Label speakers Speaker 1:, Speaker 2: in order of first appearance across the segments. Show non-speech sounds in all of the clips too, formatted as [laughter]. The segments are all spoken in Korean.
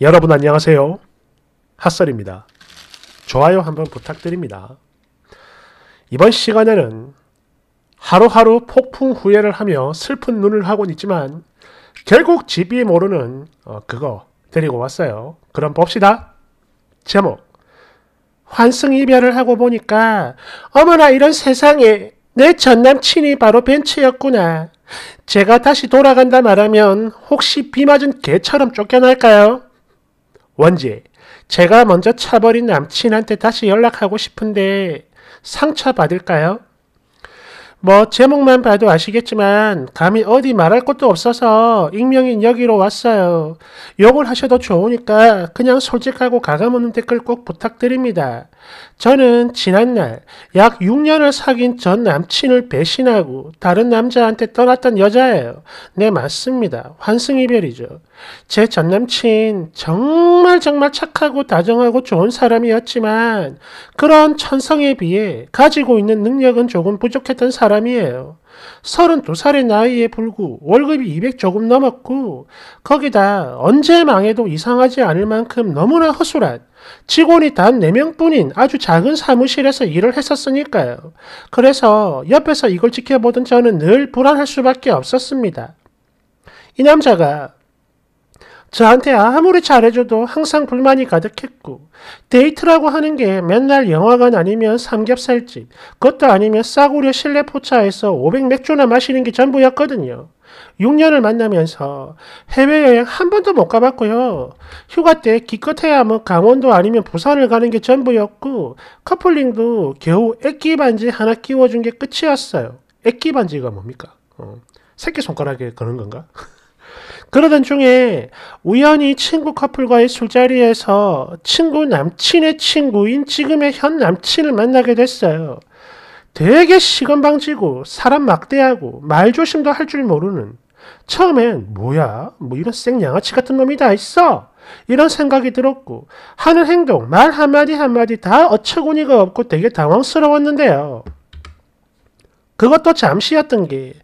Speaker 1: 여러분 안녕하세요. 핫설입니다. 좋아요 한번 부탁드립니다. 이번 시간에는 하루하루 폭풍 후회를 하며 슬픈 눈을 하곤 있지만 결국 집이 모르는 어, 그거 데리고 왔어요. 그럼 봅시다. 제목 환승이별을 하고 보니까 어머나 이런 세상에 내 전남친이 바로 벤츠였구나. 제가 다시 돌아간다 말하면 혹시 비 맞은 개처럼 쫓겨날까요? 원지, 제가 먼저 차버린 남친한테 다시 연락하고 싶은데 상처받을까요? 뭐 제목만 봐도 아시겠지만 감히 어디 말할 것도 없어서 익명인 여기로 왔어요. 욕을 하셔도 좋으니까 그냥 솔직하고 가감없는 댓글 꼭 부탁드립니다. 저는 지난날 약 6년을 사귄 전 남친을 배신하고 다른 남자한테 떠났던 여자예요. 네 맞습니다. 환승이별이죠. 제 전남친 정말 정말 착하고 다정하고 좋은 사람이었지만 그런 천성에 비해 가지고 있는 능력은 조금 부족했던 사람이에요. 32살의 나이에 불구 월급이 200 조금 넘었고 거기다 언제 망해도 이상하지 않을 만큼 너무나 허술한 직원이 단 4명뿐인 아주 작은 사무실에서 일을 했었으니까요. 그래서 옆에서 이걸 지켜보던 저는 늘 불안할 수밖에 없었습니다. 이 남자가 저한테 아무리 잘해줘도 항상 불만이 가득했고 데이트라고 하는 게 맨날 영화관 아니면 삼겹살집 그것도 아니면 싸구려 실내 포차에서 500맥주나 마시는 게 전부였거든요. 6년을 만나면서 해외여행 한 번도 못 가봤고요. 휴가 때 기껏해야 뭐 강원도 아니면 부산을 가는 게 전부였고 커플링도 겨우 애기 반지 하나 끼워준 게 끝이었어요. 애기 반지가 뭡니까? 어, 새끼손가락에 거는 건가? [laughs] 그러던 중에 우연히 친구 커플과의 술자리에서 친구 남친의 친구인 지금의 현 남친을 만나게 됐어요. 되게 시건방지고 사람 막대하고 말조심도 할 줄 모르는 처음엔 뭐야 뭐 이런 생양아치 같은 놈이 다 있어 이런 생각이 들었고 하는 행동 말 한마디 한마디 다 어처구니가 없고 되게 당황스러웠는데요. 그것도 잠시였던 게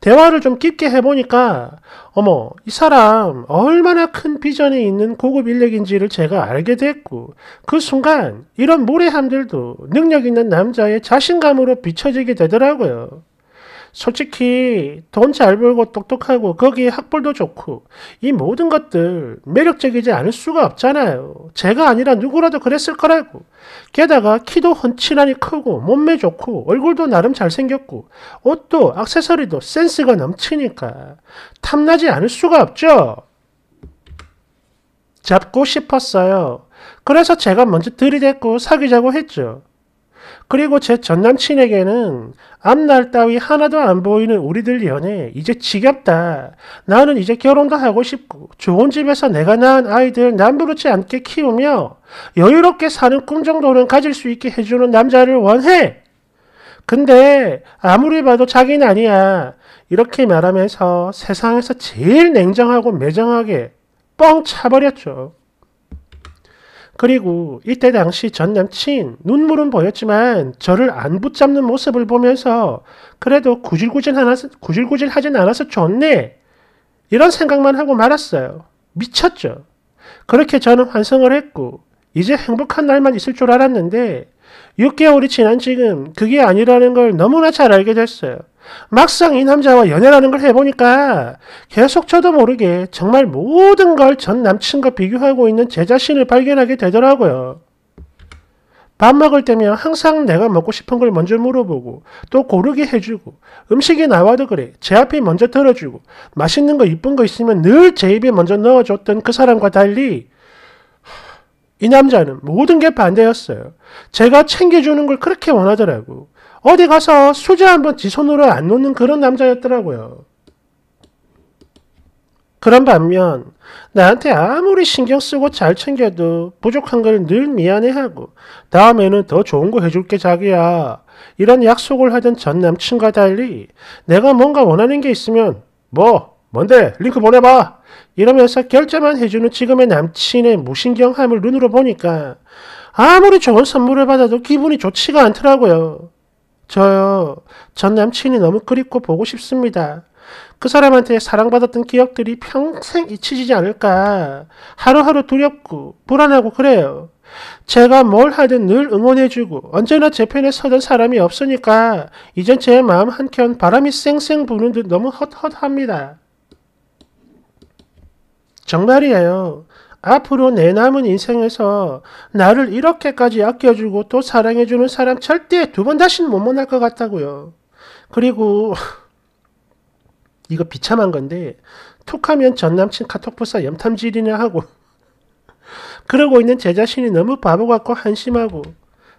Speaker 1: 대화를 좀 깊게 해보니까 어머 이 사람 얼마나 큰 비전이 있는 고급 인력인지를 제가 알게 됐고 그 순간 이런 모래함들도 능력 있는 남자의 자신감으로 비춰지게 되더라고요. 솔직히 돈 잘 벌고 똑똑하고 거기에 학벌도 좋고 이 모든 것들 매력적이지 않을 수가 없잖아요. 제가 아니라 누구라도 그랬을 거라고. 게다가 키도 헌칠하니 크고 몸매 좋고 얼굴도 나름 잘생겼고 옷도 악세서리도 센스가 넘치니까 탐나지 않을 수가 없죠. 잡고 싶었어요. 그래서 제가 먼저 들이댔고 사귀자고 했죠. 그리고 제 전남친에게는 앞날 따위 하나도 안 보이는 우리들 연애 이제 지겹다. 나는 이제 결혼도 하고 싶고 좋은 집에서 내가 낳은 아이들 남부르지 않게 키우며 여유롭게 사는 꿈 정도는 가질 수 있게 해주는 남자를 원해. 근데 아무리 봐도 자기는 아니야. 이렇게 말하면서 세상에서 제일 냉정하고 매정하게 뻥 차버렸죠. 그리고 이때 당시 전 남친 눈물은 보였지만 저를 안 붙잡는 모습을 보면서 그래도 구질구질 않아서, 구질구질 하진 않아서 좋네. 이런 생각만 하고 말았어요. 미쳤죠. 그렇게 저는 환승을 했고 이제 행복한 날만 있을 줄 알았는데 6개월이 지난 지금 그게 아니라는 걸 너무나 잘 알게 됐어요. 막상 이 남자와 연애라는 걸 해보니까 계속 저도 모르게 정말 모든 걸 전 남친과 비교하고 있는 제 자신을 발견하게 되더라고요. 밥 먹을 때면 항상 내가 먹고 싶은 걸 먼저 물어보고 또 고르게 해주고 음식이 나와도 그래 제 앞에 먼저 들어주고 맛있는 거 이쁜 거 있으면 늘 제 입에 먼저 넣어줬던 그 사람과 달리 이 남자는 모든 게 반대였어요. 제가 챙겨주는 걸 그렇게 원하더라고. 어디 가서 수저 한번 지 손으로 안 놓는 그런 남자였더라고요. 그런 반면 나한테 아무리 신경 쓰고 잘 챙겨도 부족한 걸 늘 미안해하고 다음에는 더 좋은 거 해줄게 자기야 이런 약속을 하던 전 남친과 달리 내가 뭔가 원하는 게 있으면 뭐 뭔데 링크 보내봐 이러면서 결제만 해주는 지금의 남친의 무신경함을 눈으로 보니까 아무리 좋은 선물을 받아도 기분이 좋지가 않더라고요. 저요. 전 남친이 너무 그립고 보고 싶습니다. 그 사람한테 사랑받았던 기억들이 평생 잊혀지지 않을까. 하루하루 두렵고 불안하고 그래요. 제가 뭘 하든 늘 응원해주고 언제나 제 편에 서던 사람이 없으니까 이젠 제 마음 한켠 바람이 쌩쌩 부는 듯 너무 헛헛합니다. 정말이에요. 앞으로 내 남은 인생에서 나를 이렇게까지 아껴주고 또 사랑해주는 사람 절대 두 번 다시는 못 만날 것 같다고요. 그리고 [laughs] 이거 비참한 건데 툭하면 전 남친 카톡 부사 염탐질이나 하고 [laughs] 그러고 있는 제 자신이 너무 바보 같고 한심하고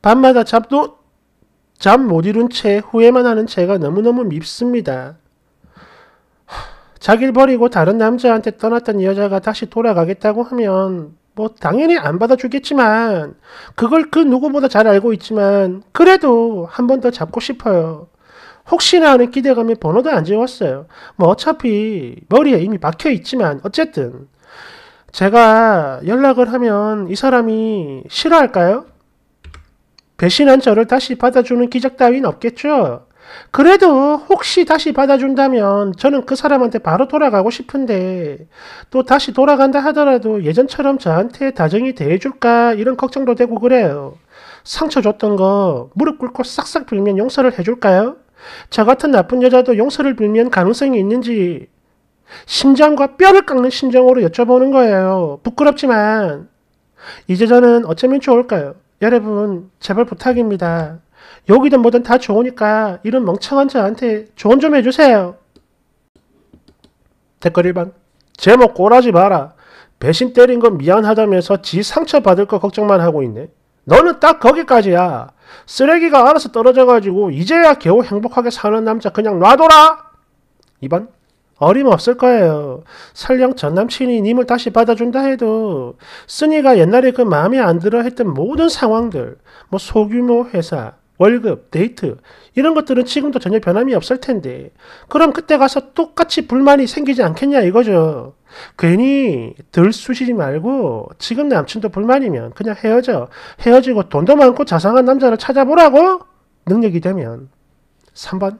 Speaker 1: 밤마다 잠도 잠 못 이룬 채 후회만 하는 제가 너무너무 밉습니다. 자기를 버리고 다른 남자한테 떠났던 여자가 다시 돌아가겠다고 하면 뭐 당연히 안 받아주겠지만 그걸 그 누구보다 잘 알고 있지만 그래도 한 번 더 잡고 싶어요. 혹시나 하는 기대감에 번호도 안 지웠어요. 뭐 어차피 머리에 이미 박혀 있지만 어쨌든 제가 연락을 하면 이 사람이 싫어할까요? 배신한 저를 다시 받아주는 기적 따윈 없겠죠? 그래도 혹시 다시 받아준다면 저는 그 사람한테 바로 돌아가고 싶은데 또 다시 돌아간다 하더라도 예전처럼 저한테 다정히 대해줄까 이런 걱정도 되고 그래요. 상처 줬던 거 무릎 꿇고 싹싹 빌면 용서를 해줄까요? 저 같은 나쁜 여자도 용서를 빌면 가능성이 있는지 심장과 뼈를 깎는 심정으로 여쭤보는 거예요. 부끄럽지만 이제 저는 어쩌면 좋을까요? 여러분 제발 부탁입니다. 여기든 뭐든 다 좋으니까 이런 멍청한 저한테 조언 좀 해주세요. 댓글 1번 제목 꼬라지 마라. 배신 때린 건 미안하다면서 지 상처받을 거 걱정만 하고 있네. 너는 딱 거기까지야. 쓰레기가 알아서 떨어져가지고 이제야 겨우 행복하게 사는 남자 그냥 놔둬라. 2번 어림없을 거예요. 설령 전남친이 님을 다시 받아준다 해도 쓰니가 옛날에 그 마음에 안 들어 했던 모든 상황들 뭐 소규모 회사 월급, 데이트 이런 것들은 지금도 전혀 변함이 없을 텐데 그럼 그때 가서 똑같이 불만이 생기지 않겠냐 이거죠. 괜히 들쑤시지 말고 지금 남친도 불만이면 그냥 헤어져. 헤어지고 돈도 많고 자상한 남자를 찾아보라고 능력이 되면 3번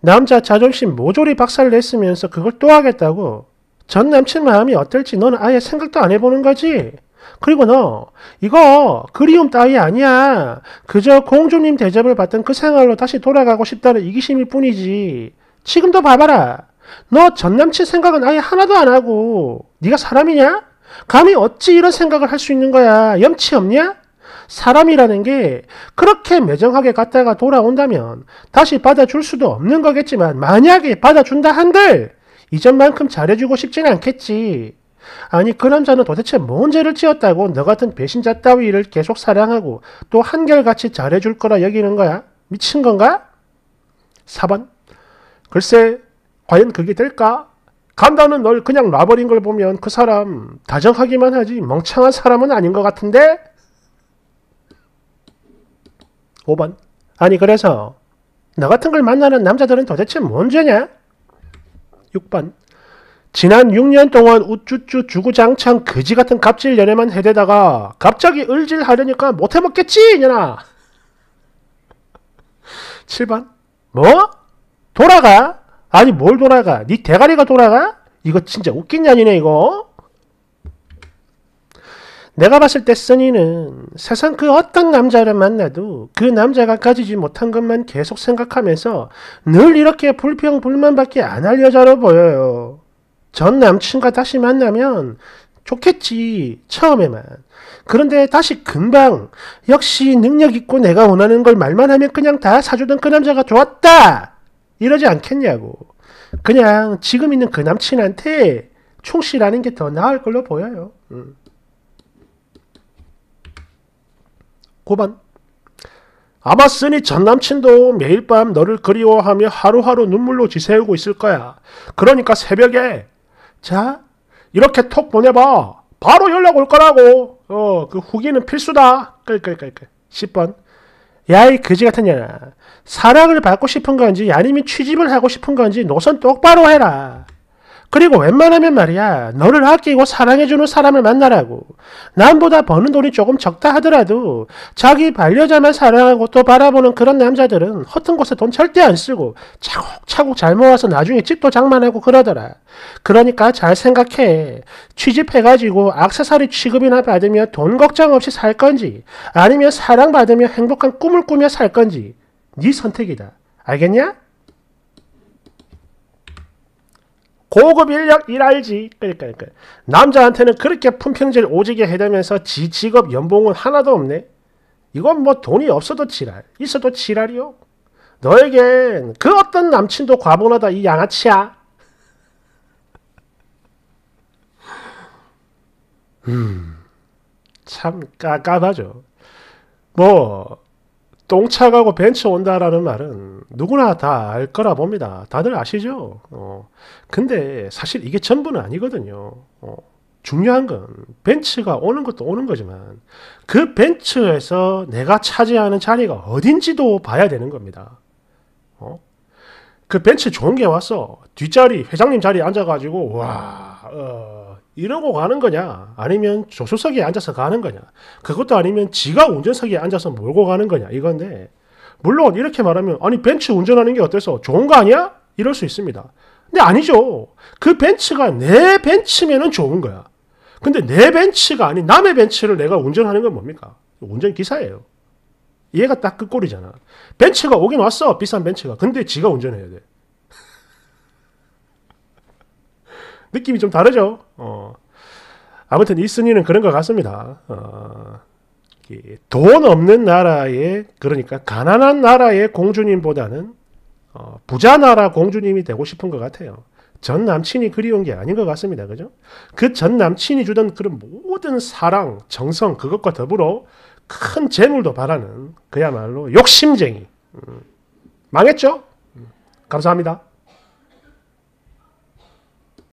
Speaker 1: 남자 자존심 모조리 박살 냈으면서 그걸 또 하겠다고 전 남친 마음이 어떨지 너는 아예 생각도 안 해보는 거지. 그리고 너 이거 그리움 따위 아니야. 그저 공주님 대접을 받던 그 생활로 다시 돌아가고 싶다는 이기심일 뿐이지. 지금도 봐봐라. 너 전남친 생각은 아예 하나도 안 하고 네가 사람이냐? 감히 어찌 이런 생각을 할 수 있는 거야. 염치 없냐? 사람이라는 게 그렇게 매정하게 갔다가 돌아온다면 다시 받아줄 수도 없는 거겠지만 만약에 받아준다 한들 이전만큼 잘해주고 싶진 않겠지. 아니 그 남자는 도대체 뭔 죄를 지었다고 너 같은 배신자 따위를 계속 사랑하고 또 한결같이 잘해줄 거라 여기는 거야? 미친 건가? 4번 글쎄 과연 그게 될까? 간다는 널 그냥 놔버린 걸 보면 그 사람 다정하기만 하지 멍청한 사람은 아닌 것 같은데? 5번 아니 그래서 너 같은 걸 만나는 남자들은 도대체 뭔 죄냐? 6번 지난 6년 동안 우쭈쭈 주구장창 그지 같은 갑질 연애만 해대다가 갑자기 을질하려니까 못해먹겠지 이년아 7번 뭐? 돌아가? 아니 뭘 돌아가? 네 대가리가 돌아가? 이거 진짜 웃긴 년이네 이거 내가 봤을 때 써니는 세상 그 어떤 남자를 만나도 그 남자가 가지지 못한 것만 계속 생각하면서 늘 이렇게 불평불만밖에 안 할 여자로 보여요. 전 남친과 다시 만나면 좋겠지, 처음에만. 그런데 다시 금방, 역시 능력있고 내가 원하는 걸 말만 하면 그냥 다 사주던 그 남자가 좋았다! 이러지 않겠냐고. 그냥 지금 있는 그 남친한테 충실하는 게 더 나을 걸로 보여요. 음. 9번. 아마쓰니 전 남친도 매일 밤 너를 그리워하며 하루하루 눈물로 지새우고 있을 거야. 그러니까 새벽에 자, 이렇게 톡 보내봐. 바로 연락 올 거라고. 어, 그 후기는 필수다. 끌끌끌끌. 그, 10번. 그, 그, 야이 그지 같은 년아. 사랑을 받고 싶은 건지 아니면 취집을 하고 싶은 건지 노선 똑바로 해라. 그리고 웬만하면 말이야 너를 아끼고 사랑해주는 사람을 만나라고 남보다 버는 돈이 조금 적다 하더라도 자기 반려자만 사랑하고 또 바라보는 그런 남자들은 허튼 곳에 돈 절대 안 쓰고 차곡차곡 잘 모아서 나중에 집도 장만하고 그러더라 그러니까 잘 생각해. 취집해가지고 악세사리 취급이나 받으며 돈 걱정 없이 살 건지 아니면 사랑받으며 행복한 꿈을 꾸며 살 건지 네 선택이다. 알겠냐? 고급 인력 일할지 그러니까, 그러니까 남자한테는 그렇게 품평질 오지게 해대면서 지 직업 연봉은 하나도 없네. 이건 뭐 돈이 없어도 지랄, 있어도 지랄이요. 너에겐 그 어떤 남친도 과분하다 이 양아치야. 음, 참 까깝하죠. 뭐 똥차가고 벤츠 온다라는 말은 누구나 다 알 거라 봅니다. 다들 아시죠? 어, 근데 사실 이게 전부는 아니거든요. 어, 중요한 건 벤츠가 오는 것도 오는 거지만 그 벤츠에서 내가 차지하는 자리가 어딘지도 봐야 되는 겁니다. 어? 그 벤츠 좋은 게 왔어. 뒷자리, 회장님 자리에 앉아가지고, 와, 어, 이러고 가는 거냐? 아니면 조수석에 앉아서 가는 거냐? 그것도 아니면 지가 운전석에 앉아서 몰고 가는 거냐? 이건데, 물론 이렇게 말하면, 아니, 벤츠 운전하는 게 어때서? 좋은 거 아니야? 이럴 수 있습니다. 근데 아니죠. 그 벤츠가 내 벤츠면은 좋은 거야. 근데 내 벤츠가 아닌 남의 벤츠를 내가 운전하는 건 뭡니까? 운전기사예요. 얘가 딱 그 꼴이잖아. 벤츠가 오긴 왔어. 비싼 벤츠가. 근데 지가 운전해야 돼. 느낌이 좀 다르죠. 어. 아무튼 이순이는 그런 것 같습니다. 어. 돈 없는 나라의 그러니까 가난한 나라의 공주님보다는 어, 부자 나라 공주님이 되고 싶은 것 같아요. 전 남친이 그리운 게 아닌 것 같습니다. 그죠? 그 전 남친이 주던 그런 모든 사랑, 정성, 그것과 더불어 큰 재물도 바라는 그야말로 욕심쟁이. 음. 망했죠? 음. 감사합니다.